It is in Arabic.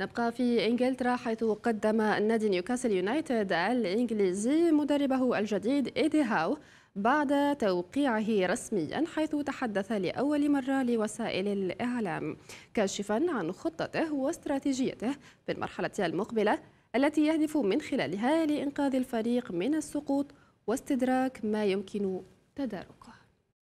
نبقى في انجلترا حيث قدم نادي نيوكاسل يونايتد الانجليزي مدربه الجديد ايدي هاو بعد توقيعه رسميا حيث تحدث لاول مره لوسائل الاعلام كاشفا عن خطته واستراتيجيته في المرحله المقبله التي يهدف من خلالها لانقاذ الفريق من السقوط واستدراك ما يمكن تداركه